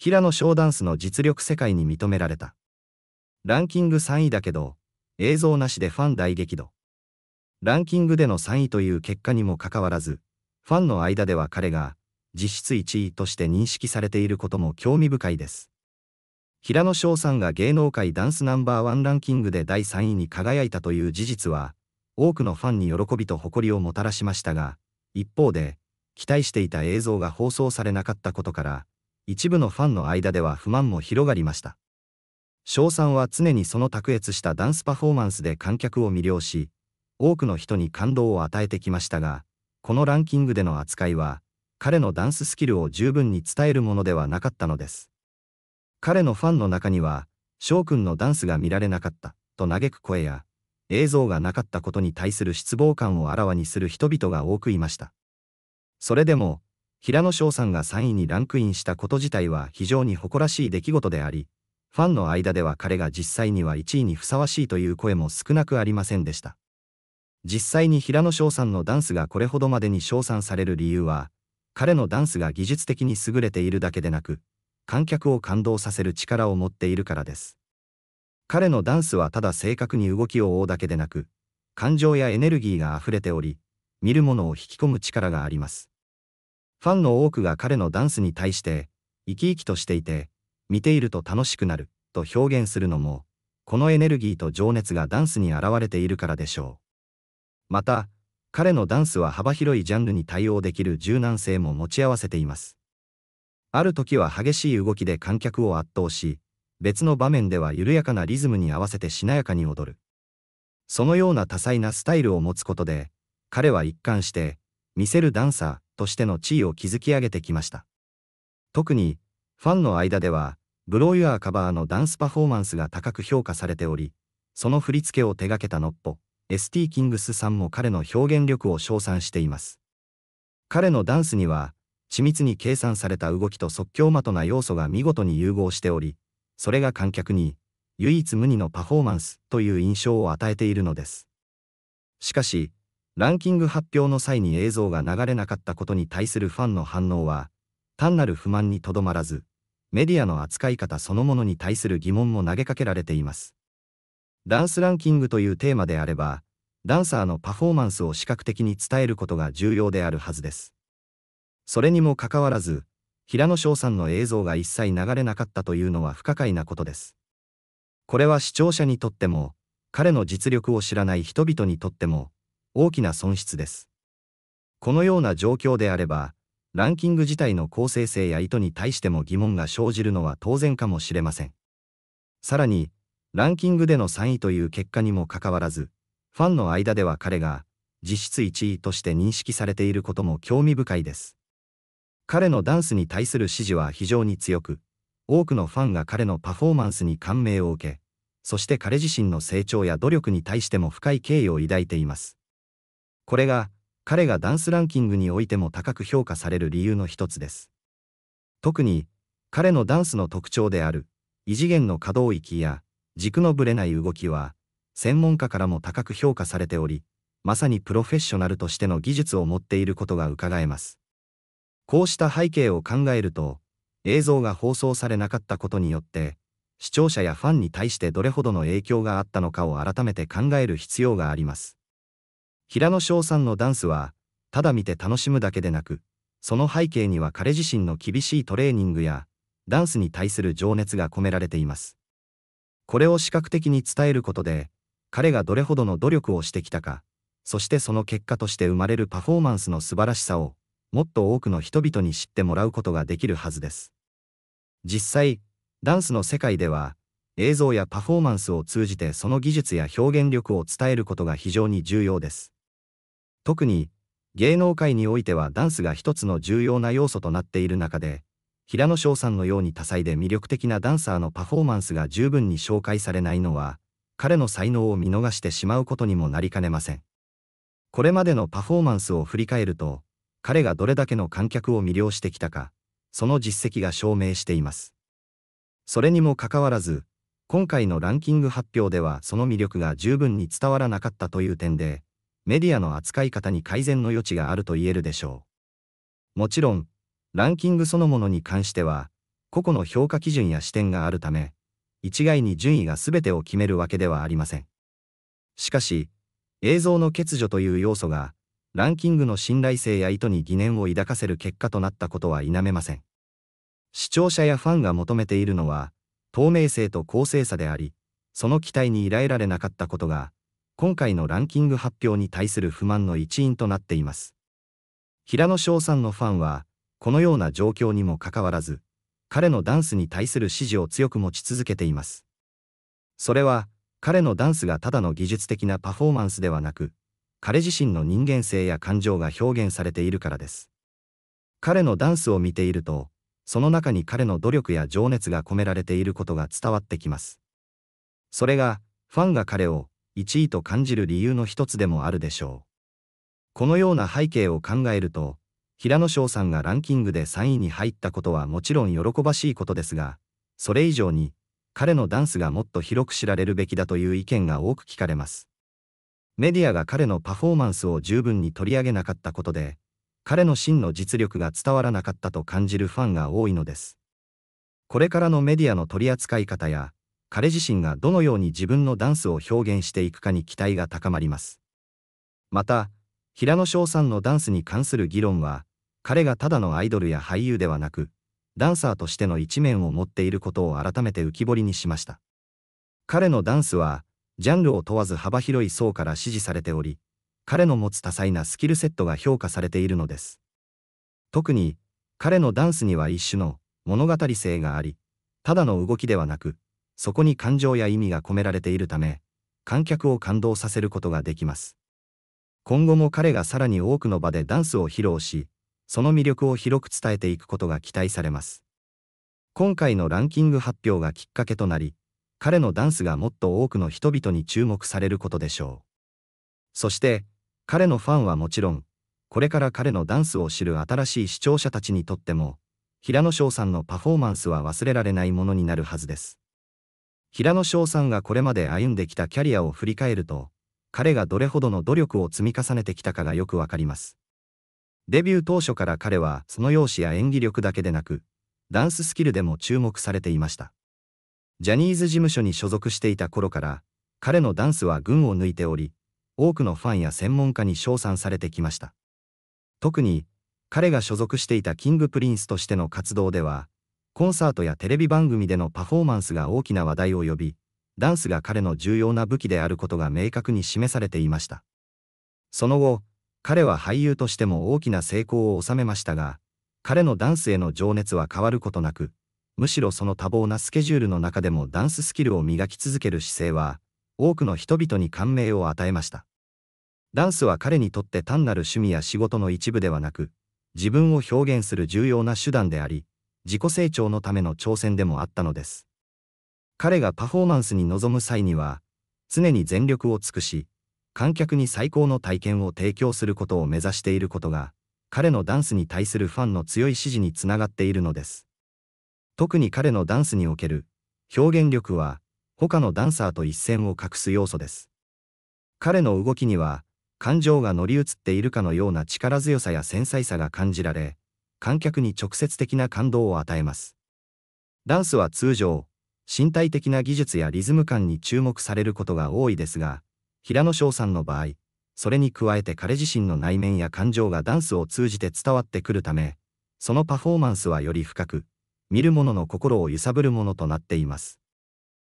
平野翔ダンスの実力世界に認められた。ランキング3位だけど、映像なしでファン大激怒。ランキングでの3位という結果にもかかわらず、ファンの間では彼が、実質1位として認識されていることも興味深いです。平野翔さんが芸能界ダンスナンバーワンランキングで第3位に輝いたという事実は、多くのファンに喜びと誇りをもたらしましたが、一方で、期待していた映像が放送されなかったことから、一部のファンの間では不満も広がりました。翔さんは常にその卓越したダンスパフォーマンスで観客を魅了し、多くの人に感動を与えてきましたが、このランキングでの扱いは、彼のダンススキルを十分に伝えるものではなかったのです。彼のファンの中には、翔くんのダンスが見られなかった、と嘆く声や、映像がなかったことに対する失望感をあらわにする人々が多くいました。それでも、平野翔さんが3位にランクインしたこと自体は非常に誇らしい出来事であり、ファンの間では彼が実際には1位にふさわしいという声も少なくありませんでした。実際に平野翔さんのダンスがこれほどまでに称賛される理由は、彼のダンスが技術的に優れているだけでなく、観客を感動させる力を持っているからです。彼のダンスはただ正確に動きを追うだけでなく、感情やエネルギーが溢れており、見る者を引き込む力があります。ファンの多くが彼のダンスに対して、生き生きとしていて、見ていると楽しくなる、と表現するのも、このエネルギーと情熱がダンスに現れているからでしょう。また、彼のダンスは幅広いジャンルに対応できる柔軟性も持ち合わせています。ある時は激しい動きで観客を圧倒し、別の場面では緩やかなリズムに合わせてしなやかに踊る。そのような多彩なスタイルを持つことで、彼は一貫して、見せるダンサー、としての地位を築き上げてきました。特に、ファンの間では、ブローユアーカバーのダンスパフォーマンスが高く評価されており、その振り付けを手掛けたノッポ、ST キングスさんも彼の表現力を称賛しています。彼のダンスには、緻密に計算された動きと即興的な要素が見事に融合しており、それが観客に、唯一無二のパフォーマンスという印象を与えているのです。しかし、ランキング発表の際に映像が流れなかったことに対するファンの反応は、単なる不満にとどまらず、メディアの扱い方そのものに対する疑問も投げかけられています。ダンスランキングというテーマであれば、ダンサーのパフォーマンスを視覚的に伝えることが重要であるはずです。それにもかかわらず、平野翔さんの映像が一切流れなかったというのは不可解なことです。これは視聴者にとっても、彼の実力を知らない人々にとっても、大きな損失です。このような状況であれば、ランキング自体の公正性や意図に対しても疑問が生じるのは当然かもしれません。さらに、ランキングでの3位という結果にもかかわらず、ファンの間では彼が実質1位として認識されていることも興味深いです。彼のダンスに対する支持は非常に強く、多くのファンが彼のパフォーマンスに感銘を受け、そして彼自身の成長や努力に対しても深い敬意を抱いています。これが彼がダンスランキングにおいても高く評価される理由の一つです。特に彼のダンスの特徴である異次元の可動域や軸のぶれない動きは専門家からも高く評価されておりまさにプロフェッショナルとしての技術を持っていることがうかがえます。こうした背景を考えると映像が放送されなかったことによって視聴者やファンに対してどれほどの影響があったのかを改めて考える必要があります。平野翔さんのダンスは、ただ見て楽しむだけでなく、その背景には彼自身の厳しいトレーニングや、ダンスに対する情熱が込められています。これを視覚的に伝えることで、彼がどれほどの努力をしてきたか、そしてその結果として生まれるパフォーマンスの素晴らしさを、もっと多くの人々に知ってもらうことができるはずです。実際、ダンスの世界では、映像やパフォーマンスを通じてその技術や表現力を伝えることが非常に重要です。特に芸能界においてはダンスが一つの重要な要素となっている中で平野翔さんのように多彩で魅力的なダンサーのパフォーマンスが十分に紹介されないのは彼の才能を見逃してしまうことにもなりかねません。これまでのパフォーマンスを振り返ると彼がどれだけの観客を魅了してきたかその実績が証明しています。それにもかかわらず今回のランキング発表ではその魅力が十分に伝わらなかったという点でメディアの扱い方に改善の余地があると言えるでしょう。もちろん、ランキングそのものに関しては、個々の評価基準や視点があるため、一概に順位が全てを決めるわけではありません。しかし、映像の欠如という要素が、ランキングの信頼性や意図に疑念を抱かせる結果となったことは否めません。視聴者やファンが求めているのは、透明性と公正さであり、その期待に依頼られなかったことが、今回のランキング発表に対する不満の一因となっています。平野翔さんのファンは、このような状況にもかかわらず、彼のダンスに対する支持を強く持ち続けています。それは、彼のダンスがただの技術的なパフォーマンスではなく、彼自身の人間性や感情が表現されているからです。彼のダンスを見ていると、その中に彼の努力や情熱が込められていることが伝わってきます。それが、ファンが彼を1位と感じる理由の一つでもあるでしょう。このような背景を考えると、平野翔さんがランキングで3位に入ったことはもちろん喜ばしいことですが、それ以上に、彼のダンスがもっと広く知られるべきだという意見が多く聞かれます。メディアが彼のパフォーマンスを十分に取り上げなかったことで、彼の真の実力が伝わらなかったと感じるファンが多いのです。これからのメディアの取り扱い方や、彼自身がどのように自分のダンスを表現していくかに期待が高まります。また、平野翔さんのダンスに関する議論は、彼がただのアイドルや俳優ではなく、ダンサーとしての一面を持っていることを改めて浮き彫りにしました。彼のダンスは、ジャンルを問わず幅広い層から支持されており、彼の持つ多彩なスキルセットが評価されているのです。特に、彼のダンスには一種の物語性があり、ただの動きではなく、そこに感情や意味が込められているため、観客を感動させることができます。今後も彼がさらに多くの場でダンスを披露し、その魅力を広く伝えていくことが期待されます。今回のランキング発表がきっかけとなり、彼のダンスがもっと多くの人々に注目されることでしょう。そして、彼のファンはもちろん、これから彼のダンスを知る新しい視聴者たちにとっても、平野翔さんのパフォーマンスは忘れられないものになるはずです。平野翔さんがこれまで歩んできたキャリアを振り返ると、彼がどれほどの努力を積み重ねてきたかがよくわかります。デビュー当初から彼はその容姿や演技力だけでなく、ダンススキルでも注目されていました。ジャニーズ事務所に所属していた頃から、彼のダンスは群を抜いており、多くのファンや専門家に称賛されてきました。特に、彼が所属していたキングプリンスとしての活動では、コンサートやテレビ番組でのパフォーマンスが大きな話題を呼び、ダンスが彼の重要な武器であることが明確に示されていました。その後、彼は俳優としても大きな成功を収めましたが、彼のダンスへの情熱は変わることなく、むしろその多忙なスケジュールの中でもダンススキルを磨き続ける姿勢は、多くの人々に感銘を与えました。ダンスは彼にとって単なる趣味や仕事の一部ではなく、自分を表現する重要な手段であり、自己成長のための挑戦でもあったのです。彼がパフォーマンスに臨む際には、常に全力を尽くし、観客に最高の体験を提供することを目指していることが、彼のダンスに対するファンの強い支持につながっているのです。特に彼のダンスにおける表現力は、他のダンサーと一線を画す要素です。彼の動きには、感情が乗り移っているかのような力強さや繊細さが感じられ、観客に直接的な感動を与えます。ダンスは通常、身体的な技術やリズム感に注目されることが多いですが、平野翔さんの場合、それに加えて彼自身の内面や感情がダンスを通じて伝わってくるため、そのパフォーマンスはより深く、見る者の心を揺さぶるものとなっています。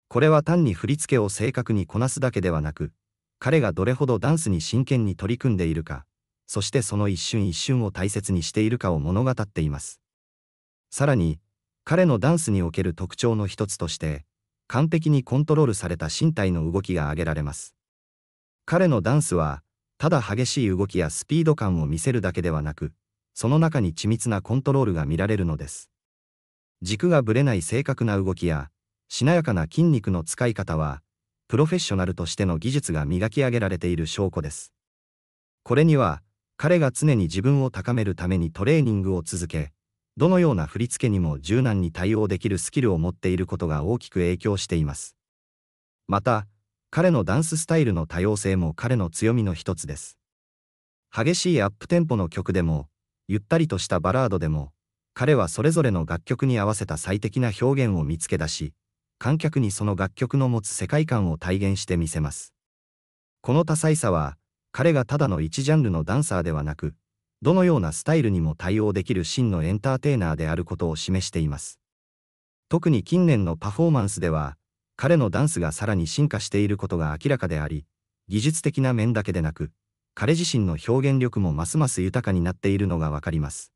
これは単に振り付けを正確にこなすだけではなく、彼がどれほどダンスに真剣に取り組んでいるか、そしてその一瞬一瞬を大切にしているかを物語っています。さらに、彼のダンスにおける特徴の一つとして、完璧にコントロールされた身体の動きが挙げられます。彼のダンスは、ただ激しい動きやスピード感を見せるだけではなく、その中に緻密なコントロールが見られるのです。軸がぶれない正確な動きや、しなやかな筋肉の使い方は、プロフェッショナルとしての技術が磨き上げられている証拠です。これには、彼が常に自分を高めるためにトレーニングを続け、どのような振り付けにも柔軟に対応できるスキルを持っていることが大きく影響しています。また、彼のダンススタイルの多様性も彼の強みの一つです。激しいアップテンポの曲でも、ゆったりとしたバラードでも、彼はそれぞれの楽曲に合わせた最適な表現を見つけ出し、観客にその楽曲の持つ世界観を体現してみせます。この多彩さは、彼がただの一ジャンルのダンサーではなく、どのようなスタイルにも対応できる真のエンターテイナーであることを示しています。特に近年のパフォーマンスでは、彼のダンスがさらに進化していることが明らかであり、技術的な面だけでなく、彼自身の表現力もますます豊かになっているのがわかります。